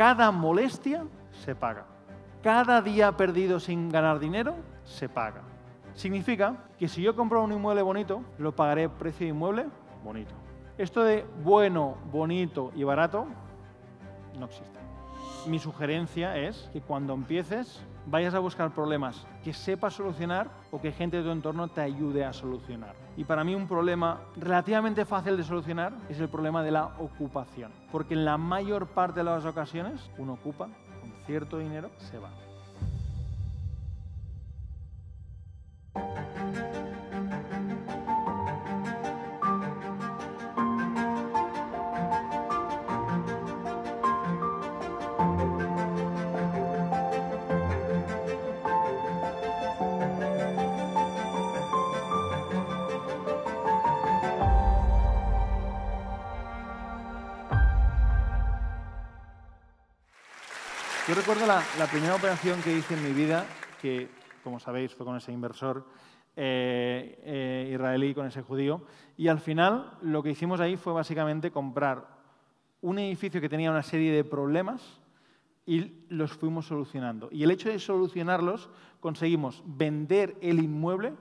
Cada molestia se paga. Cada día perdido sin ganar dinero se paga. Significa que si yo compro un inmueble bonito, lo pagaré precio de inmueble bonito. Esto de bueno, bonito y barato no existe. Mi sugerencia es que cuando empieces vayas a buscar problemas que sepas solucionar o que gente de tu entorno te ayude a solucionar. Y para mí un problema relativamente fácil de solucionar es el problema de la ocupación, porque en la mayor parte de las ocasiones uno ocupa, con cierto dinero se va. recuerdo la, primera operación que hice en mi vida, que como sabéis fue con ese inversor eh, eh, israelí, con ese judío, y al final lo que hicimos ahí fue básicamente comprar un edificio que tenía una serie de problemas y los fuimos solucionando. Y el hecho de solucionarlos conseguimos vender el inmueble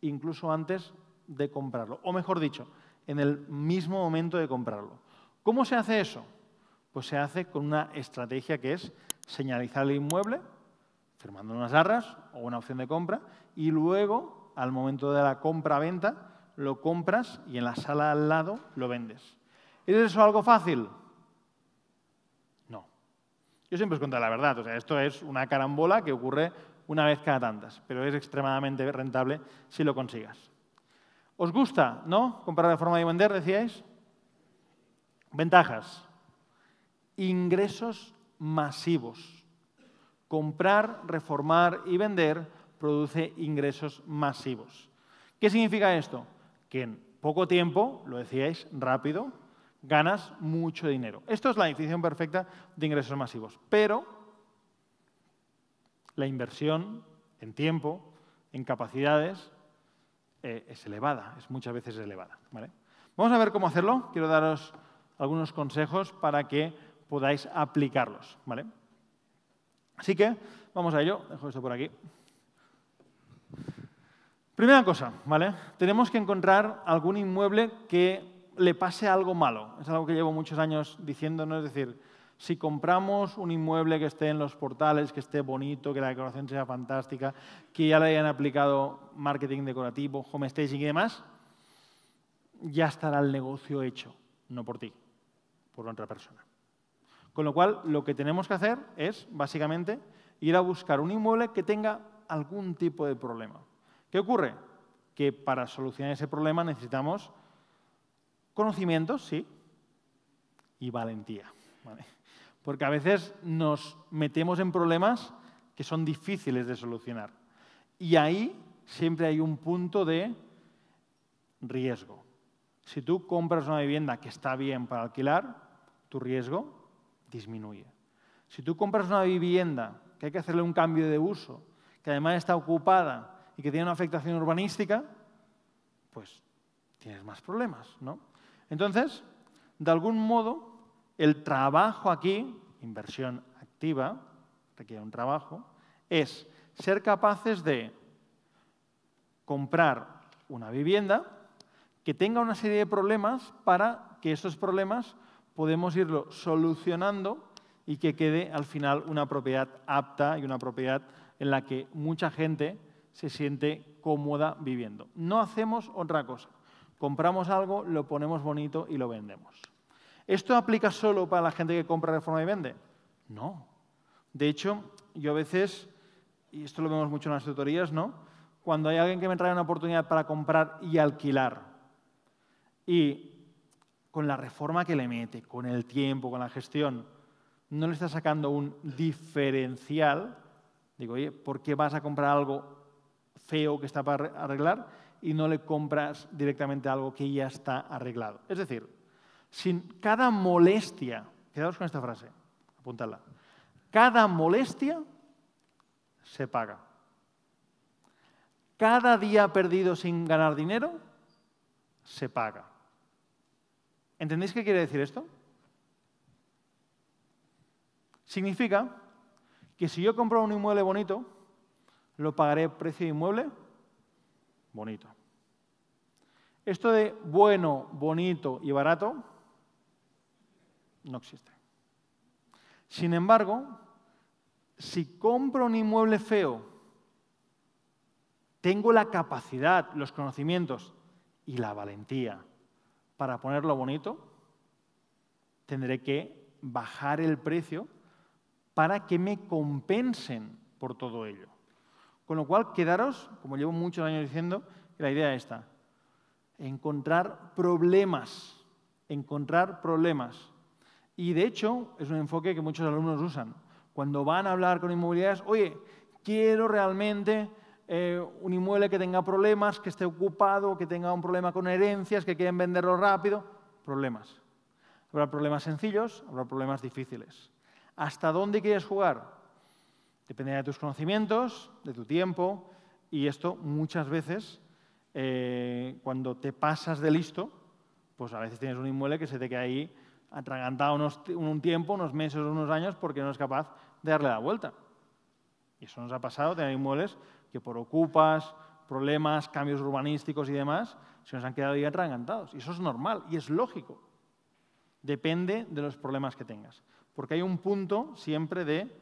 incluso antes de comprarlo, o mejor dicho, en el mismo momento de comprarlo. ¿Cómo se hace eso? Pues se hace con una estrategia que es señalizar el inmueble, firmando unas arras o una opción de compra, y luego, al momento de la compra-venta, lo compras y en la sala al lado lo vendes. ¿Es eso algo fácil? No. Yo siempre os cuento la verdad. O sea, esto es una carambola que ocurre una vez cada tantas, pero es extremadamente rentable si lo consigas. ¿Os gusta, no? Comprar la forma de vender, decíais. Ventajas. Ingresos masivos. Comprar, reformar y vender produce ingresos masivos. ¿Qué significa esto? Que en poco tiempo, lo decíais, rápido, ganas mucho dinero. Esto es la definición perfecta de ingresos masivos. Pero la inversión en tiempo, en capacidades, eh, es elevada, es muchas veces elevada. Vamos a ver cómo hacerlo. Quiero daros algunos consejos para que podáis aplicarlos. ¿vale? Así que vamos a ello. Dejo esto por aquí. Primera cosa, ¿vale? Tenemos que encontrar algún inmueble que le pase algo malo. Es algo que llevo muchos años diciéndonos, es decir, si compramos un inmueble que esté en los portales, que esté bonito, que la decoración sea fantástica, que ya le hayan aplicado marketing decorativo, home staging y demás, ya estará el negocio hecho, no por ti, por otra persona. Con lo cual, lo que tenemos que hacer es, básicamente, ir a buscar un inmueble que tenga algún tipo de problema. ¿Qué ocurre? Que para solucionar ese problema necesitamos conocimientos, sí, y valentía. Porque a veces nos metemos en problemas que son difíciles de solucionar. Y ahí siempre hay un punto de riesgo. Si tú compras una vivienda que está bien para alquilar, tu riesgo disminuye. Si tú compras una vivienda que hay que hacerle un cambio de uso, que además está ocupada y que tiene una afectación urbanística, pues tienes más problemas, ¿no? Entonces, de algún modo, el trabajo aquí, inversión activa, requiere un trabajo, es ser capaces de comprar una vivienda que tenga una serie de problemas para que esos problemas podemos irlo solucionando y que quede al final una propiedad apta y una propiedad en la que mucha gente se siente cómoda viviendo. No hacemos otra cosa. Compramos algo, lo ponemos bonito y lo vendemos. ¿Esto aplica solo para la gente que compra, reforma y vende? No. De hecho, yo a veces, y esto lo vemos mucho en las tutorías, ¿no? Cuando hay alguien que me trae una oportunidad para comprar y alquilar, y con la reforma que le mete, con el tiempo, con la gestión, no le está sacando un diferencial, digo, oye, ¿por qué vas a comprar algo feo que está para arreglar y no le compras directamente algo que ya está arreglado? Es decir, sin cada molestia, quedaos con esta frase, apuntadla, cada molestia se paga. Cada día perdido sin ganar dinero se paga. ¿Entendéis qué quiere decir esto? Significa que si yo compro un inmueble bonito, lo pagaré precio de inmueble bonito. Esto de bueno, bonito y barato no existe. Sin embargo, si compro un inmueble feo, tengo la capacidad, los conocimientos y la valentía para ponerlo bonito, tendré que bajar el precio para que me compensen por todo ello. Con lo cual, quedaros, como llevo muchos años diciendo, que la idea es esta, encontrar problemas, encontrar problemas. Y de hecho, es un enfoque que muchos alumnos usan. Cuando van a hablar con inmobiliarias, oye, quiero realmente eh, un inmueble que tenga problemas, que esté ocupado, que tenga un problema con herencias, que quieren venderlo rápido. Problemas. Habrá problemas sencillos, habrá problemas difíciles. ¿Hasta dónde quieres jugar? Dependerá de tus conocimientos, de tu tiempo, y esto muchas veces, eh, cuando te pasas de listo, pues a veces tienes un inmueble que se te queda ahí atragantado unos, un tiempo, unos meses, unos años, porque no es capaz de darle la vuelta. Y eso nos ha pasado, tener inmuebles que por ocupas, problemas, cambios urbanísticos y demás, se nos han quedado ya atragantados. Y eso es normal y es lógico. Depende de los problemas que tengas. Porque hay un punto siempre de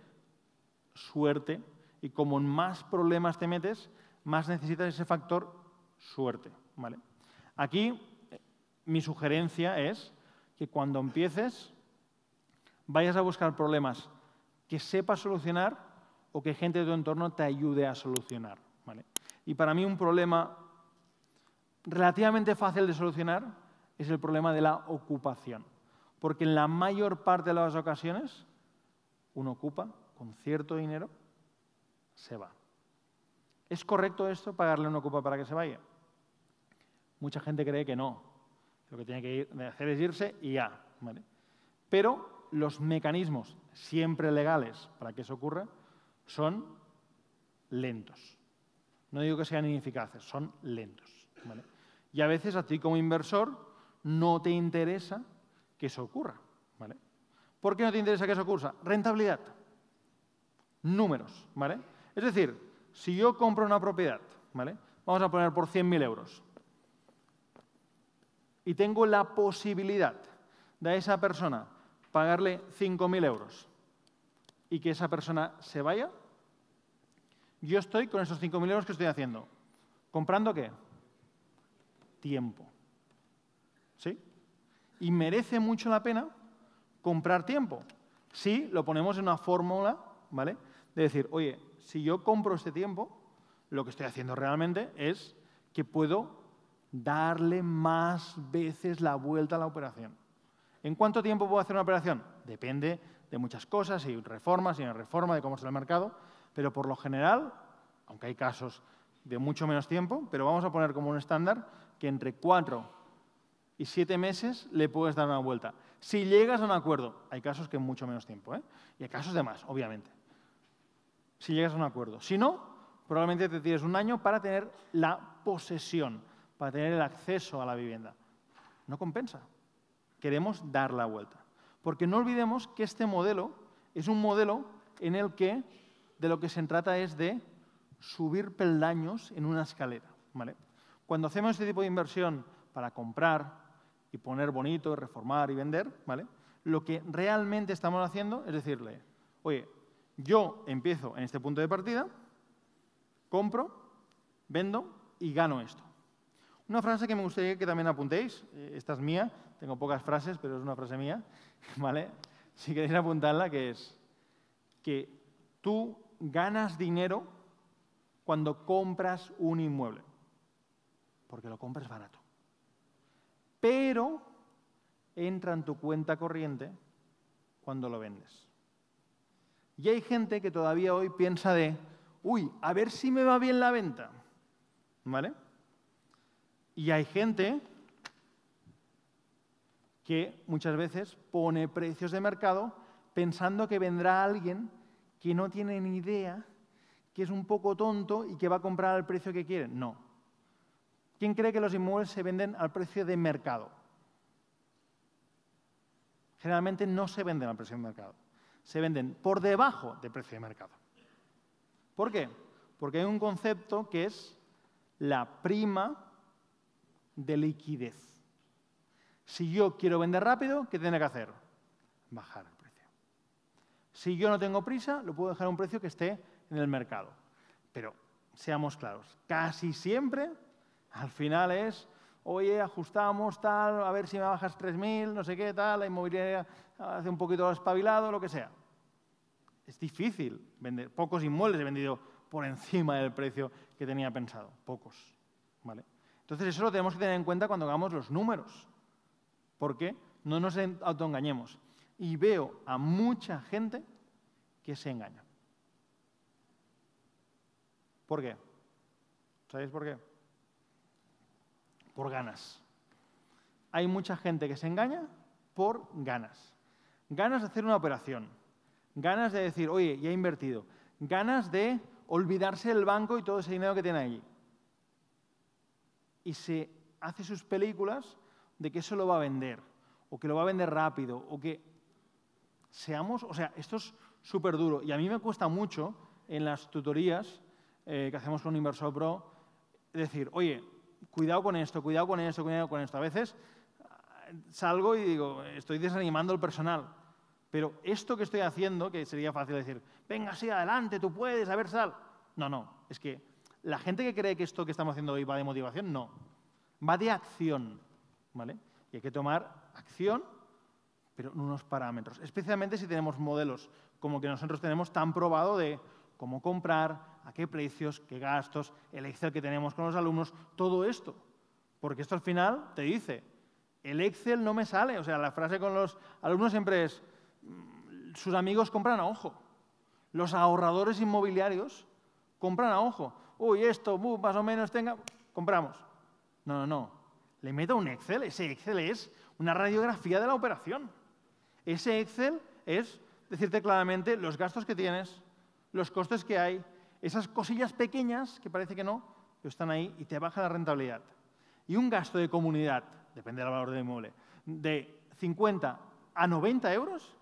suerte y como más problemas te metes, más necesitas ese factor suerte. ¿vale? Aquí eh, mi sugerencia es que cuando empieces vayas a buscar problemas que sepas solucionar o que gente de tu entorno te ayude a solucionar. ¿vale? Y para mí un problema relativamente fácil de solucionar es el problema de la ocupación. Porque en la mayor parte de las ocasiones uno ocupa con cierto dinero, se va. ¿Es correcto esto, pagarle uno ocupa para que se vaya? Mucha gente cree que no. Lo que tiene que hacer es irse y ya. ¿vale? Pero los mecanismos, siempre legales, para que eso ocurra, son lentos. No digo que sean ineficaces, son lentos. Y a veces a ti como inversor no te interesa que eso ocurra. ¿vale? ¿Por qué no te interesa que eso ocurra? Rentabilidad. Números. Es decir, si yo compro una propiedad, ¿vale? vamos a poner por 100.000 euros, y tengo la posibilidad de a esa persona pagarle 5.000 euros y que esa persona se vaya, yo estoy con esos 5.000 euros que estoy haciendo. ¿Comprando qué? Tiempo. ¿Sí? Y merece mucho la pena comprar tiempo. Si lo ponemos en una fórmula, ¿vale? De decir, oye, si yo compro este tiempo, lo que estoy haciendo realmente es que puedo darle más veces la vuelta a la operación. ¿En cuánto tiempo puedo hacer una operación? Depende de muchas cosas y reformas y una reforma de cómo está el mercado, pero por lo general, aunque hay casos de mucho menos tiempo, pero vamos a poner como un estándar que entre cuatro y siete meses le puedes dar una vuelta. Si llegas a un acuerdo, hay casos que en mucho menos tiempo, ¿eh? y hay casos de más, obviamente. Si llegas a un acuerdo. Si no, probablemente te tienes un año para tener la posesión, para tener el acceso a la vivienda. No compensa. Queremos dar la vuelta. Porque no olvidemos que este modelo es un modelo en el que de lo que se trata es de subir peldaños en una escalera. ¿vale? Cuando hacemos este tipo de inversión para comprar y poner bonito, reformar y vender, ¿vale? lo que realmente estamos haciendo es decirle, oye, yo empiezo en este punto de partida, compro, vendo y gano esto. Una frase que me gustaría que también apuntéis, eh, esta es mía, tengo pocas frases, pero es una frase mía, ¿vale? Si queréis apuntarla, que es que tú ganas dinero cuando compras un inmueble, porque lo compras barato. Pero entra en tu cuenta corriente cuando lo vendes. Y hay gente que todavía hoy piensa de, uy, a ver si me va bien la venta, ¿vale? Y hay gente que muchas veces pone precios de mercado pensando que vendrá alguien que no tiene ni idea, que es un poco tonto y que va a comprar al precio que quiere. No. ¿Quién cree que los inmuebles se venden al precio de mercado? Generalmente no se venden al precio de mercado. Se venden por debajo del precio de mercado. ¿Por qué? Porque hay un concepto que es la prima de liquidez. Si yo quiero vender rápido, ¿qué tiene que hacer? Bajar el precio. Si yo no tengo prisa, lo puedo dejar a un precio que esté en el mercado. Pero seamos claros, casi siempre al final es, oye, ajustamos tal, a ver si me bajas 3.000, no sé qué, tal, la inmobiliaria hace un poquito espabilado, lo que sea. Es difícil vender. Pocos inmuebles he vendido por encima del precio que tenía pensado. Pocos. ¿vale? Entonces, eso lo tenemos que tener en cuenta cuando hagamos los números. ¿Por qué? No nos autoengañemos. Y veo a mucha gente que se engaña. ¿Por qué? ¿Sabéis por qué? Por ganas. Hay mucha gente que se engaña por ganas. Ganas de hacer una operación. Ganas de decir, oye, ya he invertido. Ganas de olvidarse del banco y todo ese dinero que tiene allí. Y se hace sus películas de que eso lo va a vender, o que lo va a vender rápido, o que seamos, o sea, esto es súper duro. Y a mí me cuesta mucho en las tutorías eh, que hacemos con Inversor Pro decir, oye, cuidado con esto, cuidado con esto, cuidado con esto. A veces ah, salgo y digo, estoy desanimando al personal. Pero esto que estoy haciendo, que sería fácil decir, venga, sí, adelante, tú puedes, a ver, sal. No, no, es que la gente que cree que esto que estamos haciendo hoy va de motivación, no. Va de acción. Y hay que tomar acción, pero en unos parámetros. Especialmente si tenemos modelos como que nosotros tenemos tan probado de cómo comprar, a qué precios, qué gastos, el Excel que tenemos con los alumnos, todo esto. Porque esto al final te dice, el Excel no me sale. O sea, la frase con los alumnos siempre es, mm, sus amigos compran a ojo. Los ahorradores inmobiliarios compran a ojo. Uy, esto, más o menos tenga, compramos. No, no, no le meto un Excel. Ese Excel es una radiografía de la operación. Ese Excel es decirte claramente los gastos que tienes, los costes que hay, esas cosillas pequeñas que parece que no, que están ahí y te baja la rentabilidad. Y un gasto de comunidad, depende del valor del inmueble, de 50 a 90 euros,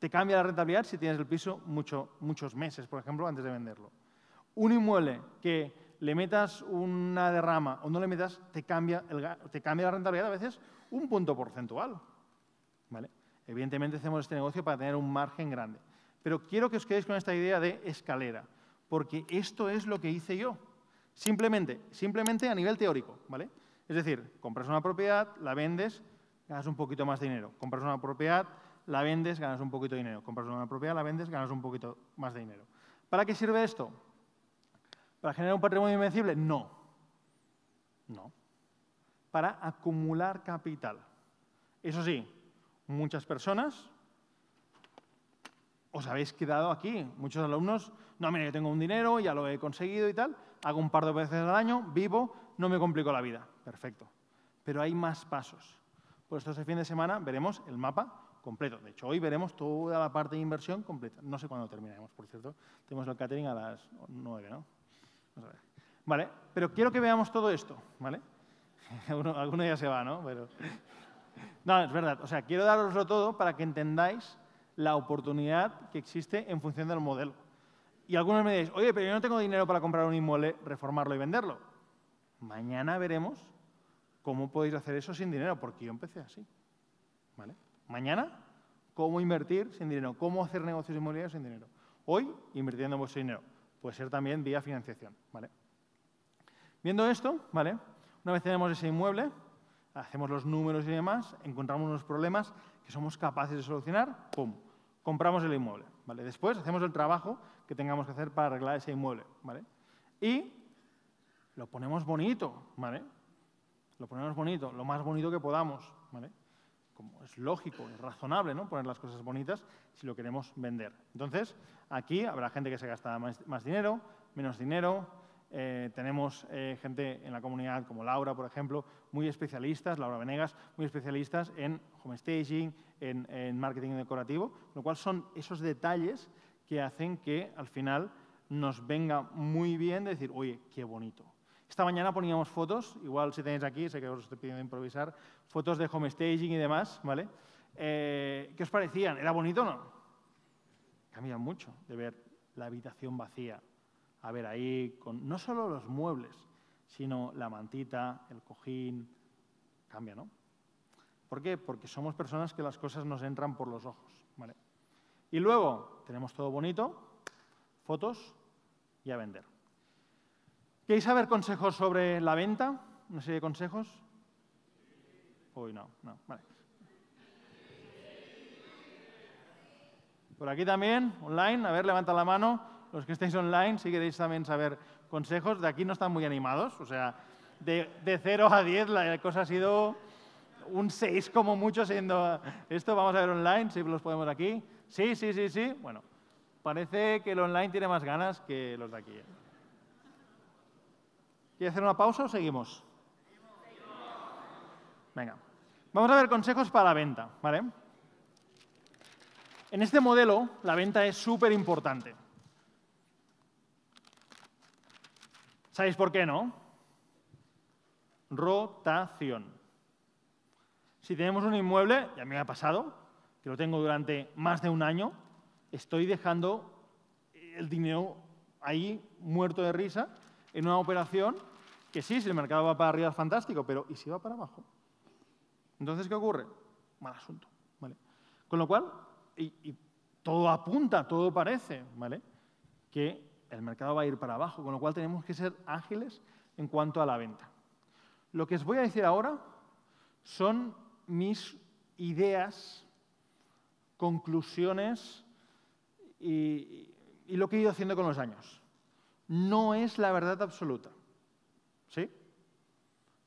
te cambia la rentabilidad si tienes el piso mucho, muchos meses, por ejemplo, antes de venderlo. Un inmueble que le metas una derrama o no le metas, te cambia, la rentabilidad a veces un punto porcentual. ¿Vale? Evidentemente hacemos este negocio para tener un margen grande. Pero quiero que os quedéis con esta idea de escalera, porque esto es lo que hice yo. Simplemente, simplemente a nivel teórico, ¿vale? Es decir, compras una propiedad, la vendes, ganas un poquito más de dinero. Compras una propiedad, la vendes, ganas un poquito de dinero. Compras una propiedad, la vendes, ganas un poquito más de dinero. ¿Para qué sirve esto? ¿Para generar un patrimonio invencible? No. No. Para acumular capital. Eso sí, muchas personas os habéis quedado aquí. Muchos alumnos, no, mira, yo tengo un dinero, ya lo he conseguido y tal, hago un par de veces al año, vivo, no me complico la vida. Perfecto. Pero hay más pasos. Por esto este fin de semana veremos el mapa completo. De hecho, hoy veremos toda la parte de inversión completa. No sé cuándo terminaremos, por cierto. Tenemos el catering a las 9, ¿no? Vale, pero quiero que veamos todo esto, ¿vale? alguno ya se va, ¿no? Pero... No, es verdad. O sea, quiero daroslo todo para que entendáis la oportunidad que existe en función del modelo. Y algunos me diréis, oye, pero yo no tengo dinero para comprar un inmueble, reformarlo y venderlo. Mañana veremos cómo podéis hacer eso sin dinero, porque yo empecé así. ¿Vale? Mañana, cómo invertir sin dinero, cómo hacer negocios inmobiliarios sin dinero. Hoy, invirtiendo vuestro dinero puede ser también vía financiación. ¿vale? Viendo esto, ¿vale? una vez tenemos ese inmueble, hacemos los números y demás, encontramos unos problemas que somos capaces de solucionar, ¡pum! Compramos el inmueble. ¿vale? Después hacemos el trabajo que tengamos que hacer para arreglar ese inmueble. ¿vale? Y lo ponemos bonito, ¿vale? Lo ponemos bonito, lo más bonito que podamos, ¿vale? como es lógico, es razonable ¿no? poner las cosas bonitas si lo queremos vender. Entonces, aquí habrá gente que se gasta más, dinero, menos dinero. Eh, tenemos eh, gente en la comunidad como Laura, por ejemplo, muy especialistas, Laura Venegas, muy especialistas en home staging, en, marketing decorativo, lo cual son esos detalles que hacen que al final nos venga muy bien decir, oye, qué bonito, esta mañana poníamos fotos, igual si tenéis aquí, sé que os estoy pidiendo improvisar, fotos de home staging y demás, ¿vale? Eh, ¿Qué os parecían? ¿Era bonito o no? Cambia mucho de ver la habitación vacía, a ver ahí, con no solo los muebles, sino la mantita, el cojín, cambia, ¿no? ¿Por qué? Porque somos personas que las cosas nos entran por los ojos, ¿vale? Y luego tenemos todo bonito, fotos y a vender. ¿Queréis saber consejos sobre la venta? No sé, de consejos? Uy, no, no, vale. Por aquí también, online, a ver, levanta la mano. Los que estáis online, si queréis también saber consejos, de aquí no están muy animados, o sea, de, de 0 a 10 la cosa ha sido un 6 como mucho siendo esto. Vamos a ver online, si los podemos aquí. Sí, sí, sí, sí. Bueno, parece que el online tiene más ganas que los de aquí. ¿eh? ¿Quiere hacer una pausa o seguimos? Venga. Vamos a ver consejos para la venta, ¿vale? En este modelo, la venta es súper importante. ¿Sabéis por qué no? Rotación. Si tenemos un inmueble, ya me ha pasado, que lo tengo durante más de un año, estoy dejando el dinero ahí muerto de risa en una operación que sí, si el mercado va para arriba es fantástico, pero ¿y si va para abajo? Entonces, ¿qué ocurre? Mal asunto. Con lo cual, y, todo apunta, todo parece, ¿vale? Que el mercado va a ir para abajo, con lo cual tenemos que ser ágiles en cuanto a la venta. Lo que os voy a decir ahora son mis ideas, conclusiones y, lo que he ido haciendo con los años. No es la verdad absoluta. ¿Sí?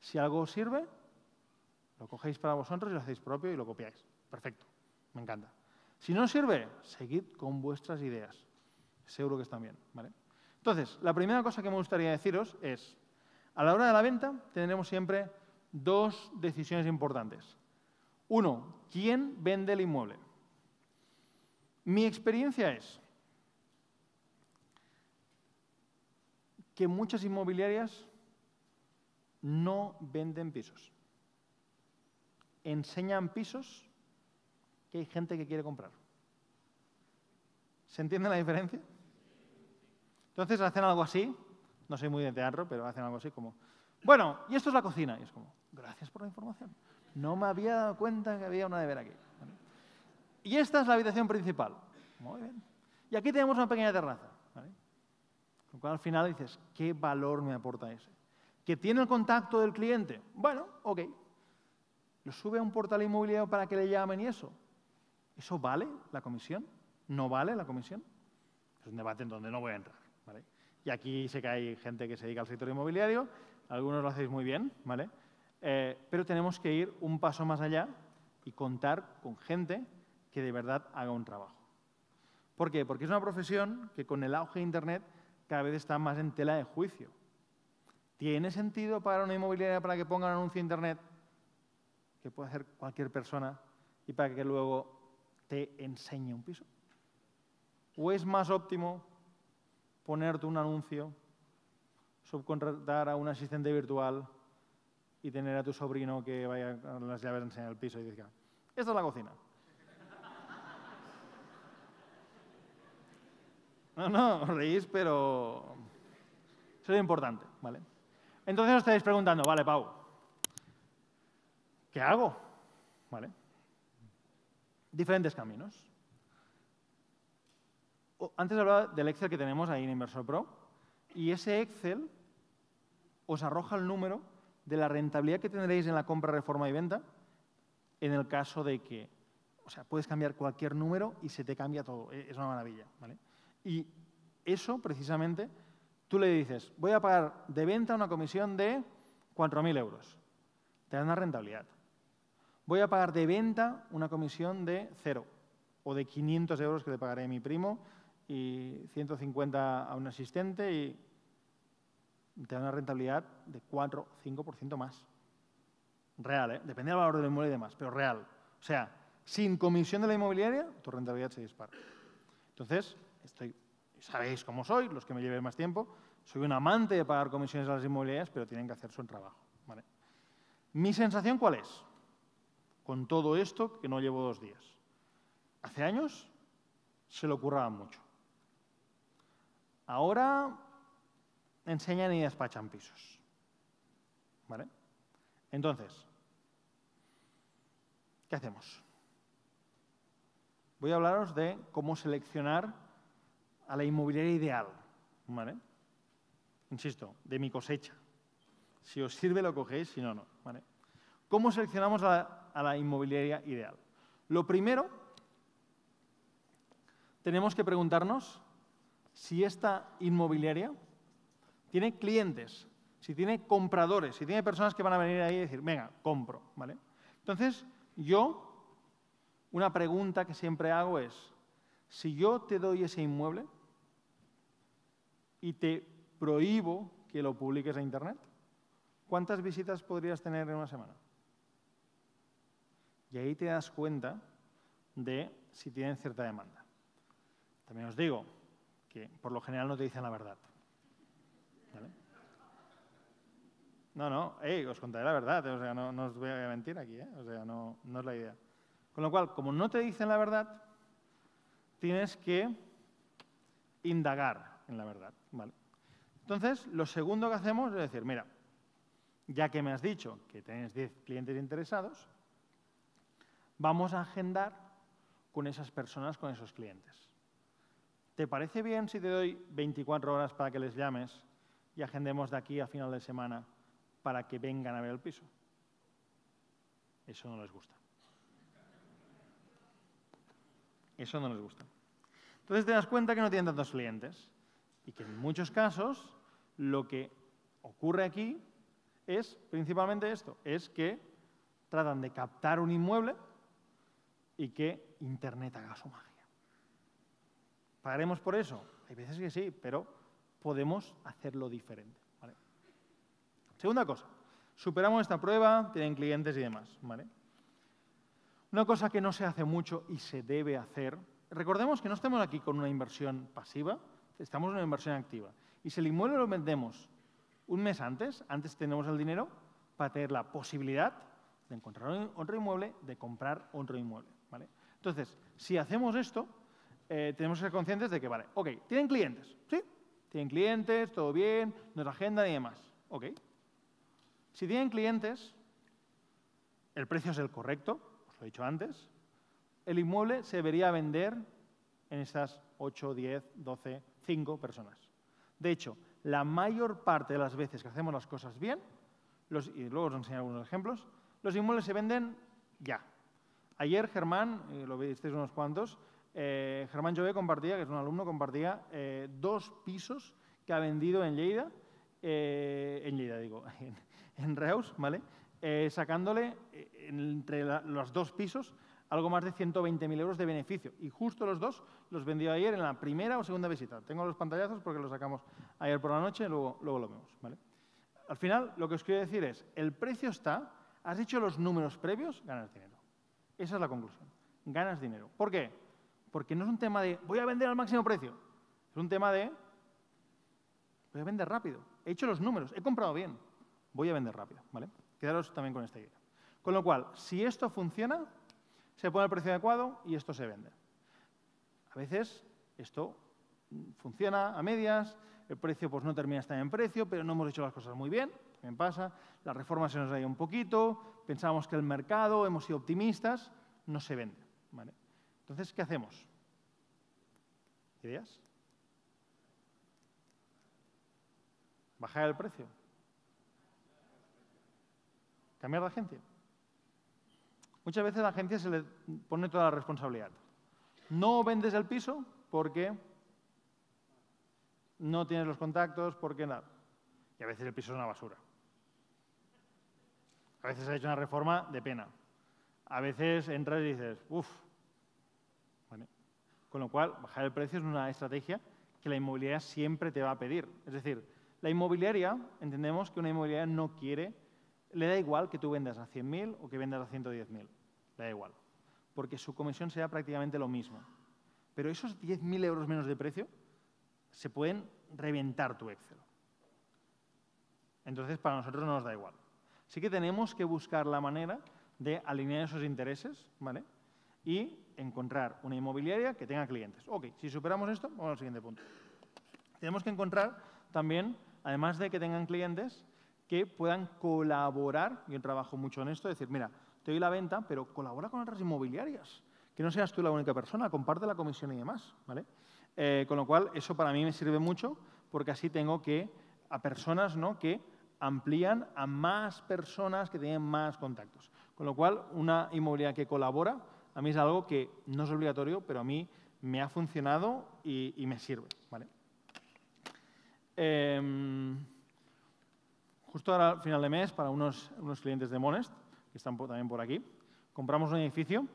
Si algo os sirve, lo cogéis para vosotros y lo hacéis propio y lo copiáis. Perfecto, me encanta. Si no os sirve, seguid con vuestras ideas. Seguro que están bien, ¿vale? Entonces, la primera cosa que me gustaría deciros es, a la hora de la venta tendremos siempre dos decisiones importantes. Uno, ¿quién vende el inmueble? Mi experiencia es que muchas inmobiliarias no venden pisos. Enseñan pisos que hay gente que quiere comprar. ¿Se entiende la diferencia? Entonces hacen algo así, no soy muy de teatro, pero hacen algo así como, bueno, y esto es la cocina. Y es como, gracias por la información. No me había dado cuenta que había una de ver aquí. Y esta es la habitación principal. Muy bien. Y aquí tenemos una pequeña terraza. Con lo cual al final dices, ¿qué valor me aporta ese? que tiene el contacto del cliente. Bueno, ok. Lo sube a un portal inmobiliario para que le llamen y eso. ¿Eso vale la comisión? ¿No vale la comisión? Es un debate en donde no voy a entrar. ¿vale? Y aquí sé que hay gente que se dedica al sector inmobiliario, algunos lo hacéis muy bien, ¿vale? Eh, pero tenemos que ir un paso más allá y contar con gente que de verdad haga un trabajo. ¿Por qué? Porque es una profesión que con el auge de Internet cada vez está más en tela de juicio. ¿Tiene sentido para una inmobiliaria para que ponga un anuncio en Internet que puede hacer cualquier persona y para que luego te enseñe un piso? ¿O es más óptimo ponerte un anuncio, subcontratar a un asistente virtual y tener a tu sobrino que vaya con las llaves a enseñar el piso y diga, esta es la cocina? No, no, reís, pero sería importante, ¿vale? Entonces os estáis preguntando, vale, Pau, ¿qué hago? ¿Vale? Diferentes caminos. Antes hablaba del Excel que tenemos ahí en Inversor Pro, y ese Excel os arroja el número de la rentabilidad que tendréis en la compra, reforma y venta en el caso de que, o sea, puedes cambiar cualquier número y se te cambia todo. E, es una maravilla, ¿vale? Y eso, precisamente, Tú le dices, voy a pagar de venta una comisión de 4.000 euros. Te dan una rentabilidad. Voy a pagar de venta una comisión de cero o de 500 euros que le pagaré a mi primo y 150 a un asistente y te da una rentabilidad de 4 5% más. Real, ¿eh? depende del valor del inmueble y demás, pero real. O sea, sin comisión de la inmobiliaria, tu rentabilidad se dispara. Entonces, estoy sabéis cómo soy, los que me lleven más tiempo, soy un amante de pagar comisiones a las inmobiliarias, pero tienen que hacer su trabajo. ¿Mi sensación cuál es? Con todo esto, que no llevo dos días. Hace años se lo ocurraba mucho. Ahora enseñan y despachan pisos. Entonces, ¿qué hacemos? Voy a hablaros de cómo seleccionar a la inmobiliaria ideal, ¿vale? Insisto, de mi cosecha. Si os sirve lo cogéis, si no, no. ¿vale? ¿Cómo seleccionamos a la, inmobiliaria ideal? Lo primero, tenemos que preguntarnos si esta inmobiliaria tiene clientes, si tiene compradores, si tiene personas que van a venir ahí y decir, venga, compro, ¿vale? Entonces, yo, una pregunta que siempre hago es, si yo te doy ese inmueble, y te prohíbo que lo publiques a Internet, ¿cuántas visitas podrías tener en una semana? Y ahí te das cuenta de si tienen cierta demanda. También os digo que por lo general no te dicen la verdad. No, no, hey, os contaré la verdad, o sea, no, os voy a mentir aquí, ¿eh? o sea, no es la idea. Con lo cual, como no te dicen la verdad, tienes que indagar en la verdad. ¿Vale? Entonces, lo segundo que hacemos es decir, mira, ya que me has dicho que tienes 10 clientes interesados, vamos a agendar con esas personas, con esos clientes. ¿Te parece bien si te doy 24 horas para que les llames y agendemos de aquí a final de semana para que vengan a ver el piso? Eso no les gusta. Eso no les gusta. Entonces te das cuenta que no tienen tantos clientes. Y que en muchos casos lo que ocurre aquí es principalmente esto, es que tratan de captar un inmueble y que Internet haga su magia. ¿Pagaremos por eso? Hay veces que sí, pero podemos hacerlo diferente. Segunda cosa, superamos esta prueba, tienen clientes y demás. Una cosa que no se hace mucho y se debe hacer, recordemos que no estamos aquí con una inversión pasiva, estamos en una inversión activa. Y si el inmueble lo vendemos un mes antes, antes tenemos el dinero para tener la posibilidad de encontrar otro inmueble, de comprar otro inmueble. ¿vale? Entonces, si hacemos esto, eh, tenemos que ser conscientes de que, vale, ok, tienen clientes, ¿sí? Tienen clientes, todo bien, nuestra agenda y demás. Ok. Si tienen clientes, el precio es el correcto, os lo he dicho antes, el inmueble se debería vender en esas 8, 10, 12, cinco personas. De hecho, la mayor parte de las veces que hacemos las cosas bien, y luego os enseño algunos ejemplos, los inmuebles se venden ya. Ayer Germán, eh, lo visteis unos cuantos, eh, Germán Jove compartía, que es un alumno, compartía eh, dos pisos que ha vendido en Lleida, en Lleida digo, en, Reus, ¿vale? sacándole entre los dos pisos algo más de 120.000 euros de beneficio. Y justo los dos los vendió ayer en la primera o segunda visita. Tengo los pantallazos porque los sacamos ayer por la noche, luego, luego lo vemos. ¿vale? Al final, lo que os quiero decir es, el precio está, has hecho los números previos, ganas dinero. Esa es la conclusión, ganas dinero. ¿Por qué? Porque no es un tema de voy a vender al máximo precio, es un tema de voy a vender rápido. He hecho los números, he comprado bien, voy a vender rápido. ¿vale? Quedaros también con esta idea. Con lo cual, si esto funciona, se pone el precio adecuado y esto se vende. A veces esto funciona a medias, el precio pues, no termina estando en precio, pero no hemos hecho las cosas muy bien, también pasa, la reforma se nos ha ido un poquito, pensábamos que el mercado, hemos sido optimistas, no se vende. Entonces, ¿qué hacemos? ¿Ideas? ¿Bajar el precio? ¿Cambiar la agencia? Muchas veces la agencia se le pone toda la responsabilidad. No vendes el piso porque no tienes los contactos, porque nada. Y a veces el piso es una basura. A veces has hecho una reforma de pena. A veces entras y dices, uff. Con lo cual, bajar el precio es una estrategia que la inmobiliaria siempre te va a pedir. Es decir, la inmobiliaria, entendemos que una inmobiliaria no quiere, le da igual que tú vendas a 100.000 o que vendas a 110.000. Le da igual porque su comisión sea prácticamente lo mismo. Pero esos 10.000 euros menos de precio se pueden reventar tu Excel. Entonces, para nosotros no nos da igual. Sí que tenemos que buscar la manera de alinear esos intereses y encontrar una inmobiliaria que tenga clientes. Ok, si superamos esto, vamos al siguiente punto. Tenemos que encontrar también, además de que tengan clientes, que puedan colaborar, yo trabajo mucho en esto, decir, mira, te doy la venta, pero colabora con otras inmobiliarias. Que no seas tú la única persona, comparte la comisión y demás. ¿vale? Eh, con lo cual, eso para mí me sirve mucho porque así tengo que a personas que amplían a más personas que tienen más contactos. Con lo cual, una inmobiliaria que colabora, a mí es algo que no es obligatorio, pero a mí me ha funcionado y, me sirve. Em, justo ahora, al final de mes, para unos clientes de Monest, que están también por aquí. Compramos un edificio,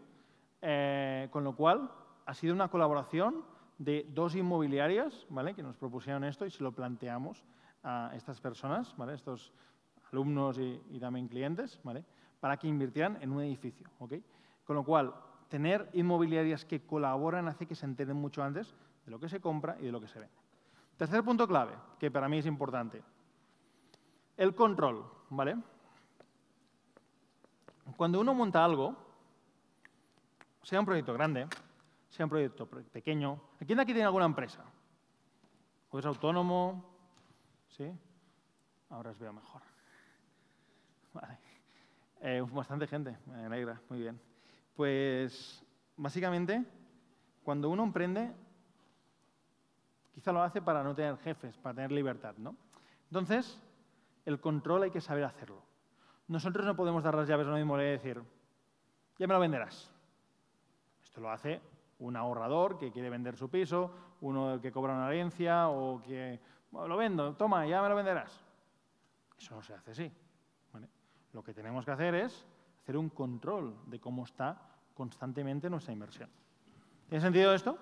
eh, con lo cual ha sido una colaboración de dos inmobiliarias ¿vale? que nos propusieron esto y se lo planteamos a estas personas, ¿vale? estos alumnos y, también clientes, ¿vale? para que invirtieran en un edificio. Con lo cual, tener inmobiliarias que colaboran hace que se enteren mucho antes de lo que se compra y de lo que se vende. Tercer punto clave, que para mí es importante. El control, ¿vale? cuando uno monta algo, sea un proyecto grande, sea un proyecto pequeño, quién de aquí tiene alguna empresa? ¿O es autónomo? ¿Sí? Ahora os veo mejor. Vale. Eh, bastante gente, me alegra, muy bien. Pues básicamente, cuando uno emprende, quizá lo hace para no tener jefes, para tener libertad, ¿no? Entonces, el control hay que saber hacerlo. Nosotros no podemos dar las llaves a lo mismo y decir, ya me lo venderás. Esto lo hace un ahorrador que quiere vender su piso, uno que cobra una herencia o que lo vendo, toma, ya me lo venderás. Eso no se hace así. Lo que tenemos que hacer es hacer un control de cómo está constantemente nuestra inversión. ¿Tiene sentido esto?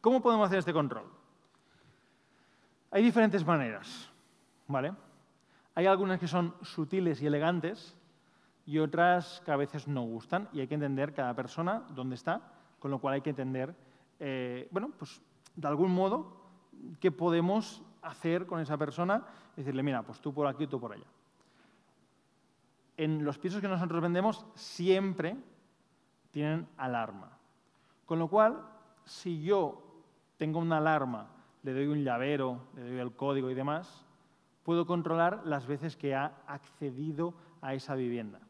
¿Cómo podemos hacer este control? Hay diferentes maneras, ¿vale? Hay algunas que son sutiles y elegantes y otras que a veces no gustan y hay que entender cada persona dónde está, con lo cual hay que entender, eh, bueno, pues de algún modo, qué podemos hacer con esa persona y decirle, mira, pues tú por aquí, tú por allá. En los pisos que nosotros vendemos siempre tienen alarma. Con lo cual, si yo tengo una alarma, le doy un llavero, le doy el código y demás, puedo controlar las veces que ha accedido a esa vivienda.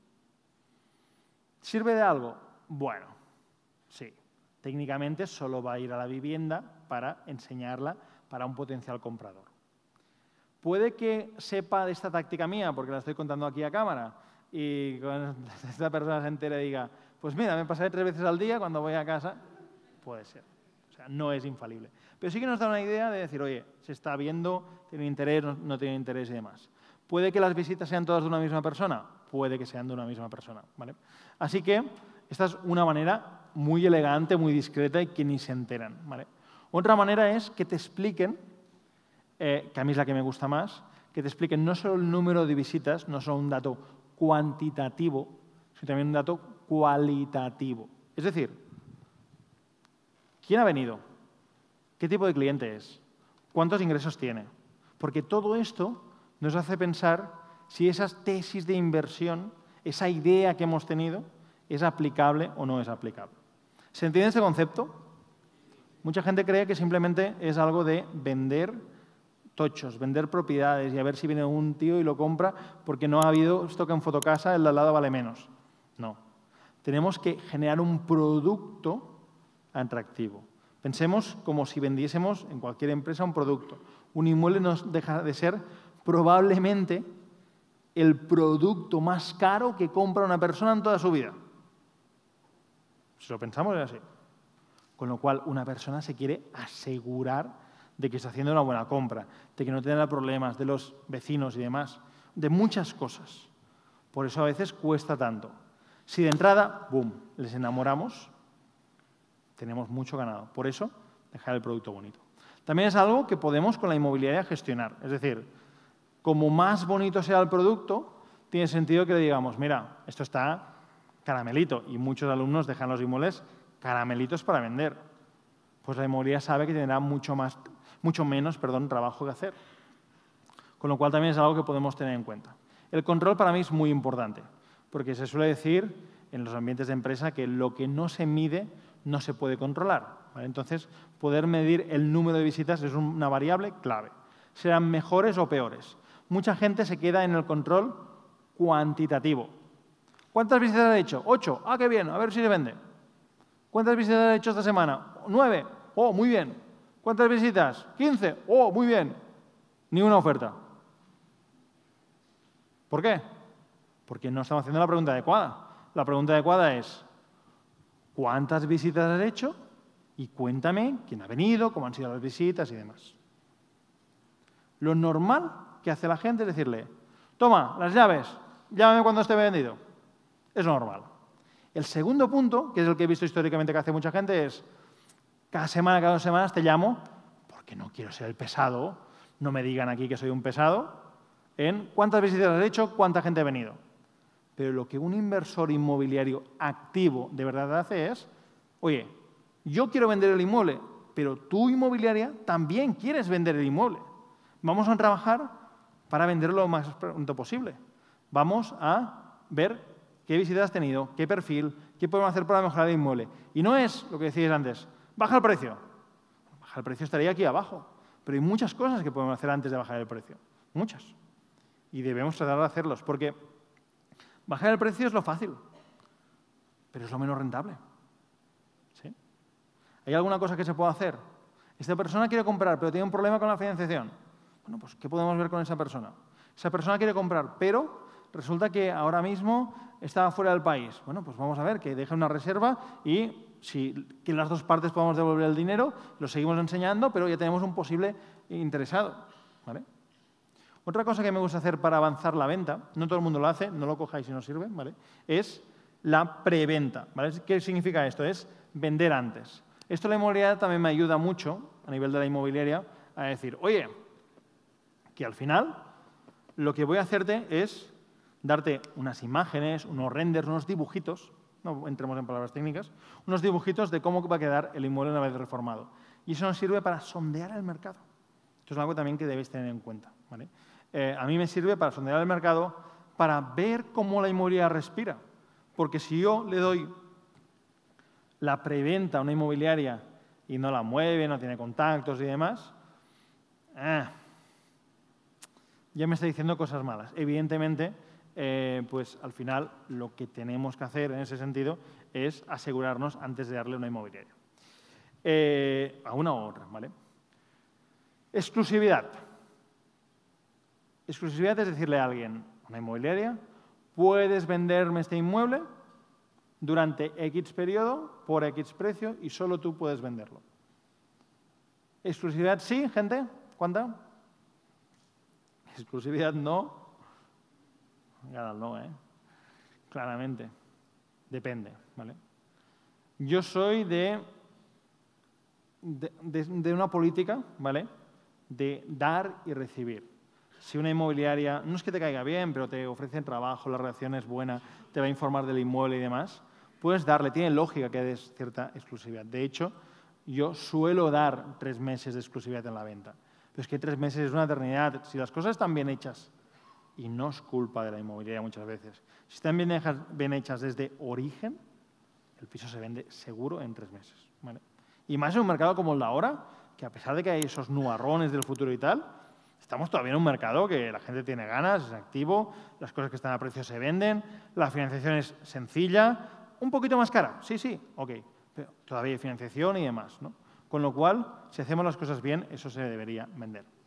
¿Sirve de algo? Bueno, sí. Técnicamente solo va a ir a la vivienda para enseñarla para un potencial comprador. Puede que sepa de esta táctica mía, porque la estoy contando aquí a cámara, y esta persona se entera y diga, pues mira, me pasaré tres veces al día cuando voy a casa. Puede ser no es infalible. Pero sí que nos da una idea de decir, oye, se está viendo, tiene interés, no, tiene interés y demás. ¿Puede que las visitas sean todas de una misma persona? Puede que sean de una misma persona. Así que esta es una manera muy elegante, muy discreta y que ni se enteran. Otra manera es que te expliquen, eh, que a mí es la que me gusta más, que te expliquen no solo el número de visitas, no solo un dato cuantitativo, sino también un dato cualitativo. Es decir, ¿Quién ha venido? ¿Qué tipo de cliente es? ¿Cuántos ingresos tiene? Porque todo esto nos hace pensar si esas tesis de inversión, esa idea que hemos tenido, es aplicable o no es aplicable. ¿Se entiende este concepto? Mucha gente cree que simplemente es algo de vender tochos, vender propiedades y a ver si viene un tío y lo compra porque no ha habido esto que en fotocasa, el de al lado vale menos. No. Tenemos que generar un producto atractivo. Pensemos como si vendiésemos en cualquier empresa un producto. Un inmueble nos deja de ser probablemente el producto más caro que compra una persona en toda su vida. Si lo pensamos es así. Con lo cual, una persona se quiere asegurar de que está haciendo una buena compra, de que no tendrá problemas, de los vecinos y demás, de muchas cosas. Por eso a veces cuesta tanto. Si de entrada, boom, les enamoramos, tenemos mucho ganado. Por eso, dejar el producto bonito. También es algo que podemos con la inmobiliaria gestionar. Es decir, como más bonito sea el producto, tiene sentido que le digamos, mira, esto está caramelito. Y muchos alumnos dejan los inmuebles caramelitos para vender. Pues la inmobiliaria sabe que tendrá mucho, más, mucho menos perdón, trabajo que hacer. Con lo cual también es algo que podemos tener en cuenta. El control para mí es muy importante, porque se suele decir en los ambientes de empresa que lo que no se mide no se puede controlar. Entonces, poder medir el número de visitas es una variable clave. Serán mejores o peores. Mucha gente se queda en el control cuantitativo. ¿Cuántas visitas ha hecho? Ocho. Ah, qué bien, a ver si se vende. ¿Cuántas visitas ha hecho esta semana? Nueve. Oh, muy bien. ¿Cuántas visitas? Quince. Oh, muy bien. Ni una oferta. ¿Por qué? Porque no estamos haciendo la pregunta adecuada. La pregunta adecuada es, cuántas visitas has hecho y cuéntame quién ha venido, cómo han sido las visitas y demás. Lo normal que hace la gente es decirle, toma, las llaves, llámame cuando esté vendido. Es normal. El segundo punto, que es el que he visto históricamente que hace mucha gente, es cada semana, cada dos semanas te llamo, porque no quiero ser el pesado, no me digan aquí que soy un pesado, en cuántas visitas has hecho, cuánta gente ha venido. Pero lo que un inversor inmobiliario activo de verdad hace es, oye, yo quiero vender el inmueble, pero tu inmobiliaria también quieres vender el inmueble. Vamos a trabajar para venderlo lo más pronto posible. Vamos a ver qué visitas has tenido, qué perfil, qué podemos hacer para mejorar el inmueble. Y no es lo que decíais antes, baja el precio. Baja el precio estaría aquí abajo, pero hay muchas cosas que podemos hacer antes de bajar el precio, muchas. Y debemos tratar de hacerlos, porque Bajar el precio es lo fácil, pero es lo menos rentable. ¿Hay alguna cosa que se pueda hacer? Esta persona quiere comprar, pero tiene un problema con la financiación. Bueno, pues ¿qué podemos ver con esa persona? Esa persona quiere comprar, pero resulta que ahora mismo está fuera del país. Bueno, pues vamos a ver que deje una reserva y si en las dos partes podemos devolver el dinero, lo seguimos enseñando, pero ya tenemos un posible interesado. ¿vale? Otra cosa que me gusta hacer para avanzar la venta, no todo el mundo lo hace, no lo cojáis si no sirve, ¿vale? Es la preventa, ¿Qué significa esto? Es vender antes. Esto la inmobiliaria también me ayuda mucho a nivel de la inmobiliaria a decir, oye, que al final lo que voy a hacerte es darte unas imágenes, unos renders, unos dibujitos, no entremos en palabras técnicas, unos dibujitos de cómo va a quedar el inmueble una vez reformado. Y eso nos sirve para sondear el mercado. Esto es algo también que debéis tener en cuenta. ¿vale? Eh, a mí me sirve para sondear el mercado, para ver cómo la inmobiliaria respira. Porque si yo le doy la preventa a una inmobiliaria y no la mueve, no tiene contactos y demás, ah, ya me está diciendo cosas malas. Evidentemente, eh, pues al final lo que tenemos que hacer en ese sentido es asegurarnos antes de darle una inmobiliaria. Eh, a una u otra, ¿vale? Exclusividad. Exclusividad es decirle a alguien, una inmobiliaria, puedes venderme este inmueble durante X periodo por X precio y solo tú puedes venderlo. Exclusividad sí, gente. ¿Cuánta? Exclusividad no. no, ¿eh? Claramente. Depende, ¿vale? Yo soy de, de una política, ¿vale? De dar y recibir si una inmobiliaria, no es que te caiga bien, pero te ofrecen trabajo, la relación es buena, te va a informar del inmueble y demás, puedes darle, tiene lógica que des cierta exclusividad. De hecho, yo suelo dar tres meses de exclusividad en la venta. Pero es que tres meses es una eternidad. Si las cosas están bien hechas, y no es culpa de la inmobiliaria muchas veces, si están bien, hechas desde origen, el piso se vende seguro en tres meses. Y más en un mercado como el de ahora, que a pesar de que hay esos nubarrones del futuro y tal, estamos todavía en un mercado que la gente tiene ganas, es activo, las cosas que están a precio se venden, la financiación es sencilla, un poquito más cara, sí, sí, ok, todavía hay financiación y demás. ¿no? Con lo cual, si hacemos las cosas bien, eso se debería vender.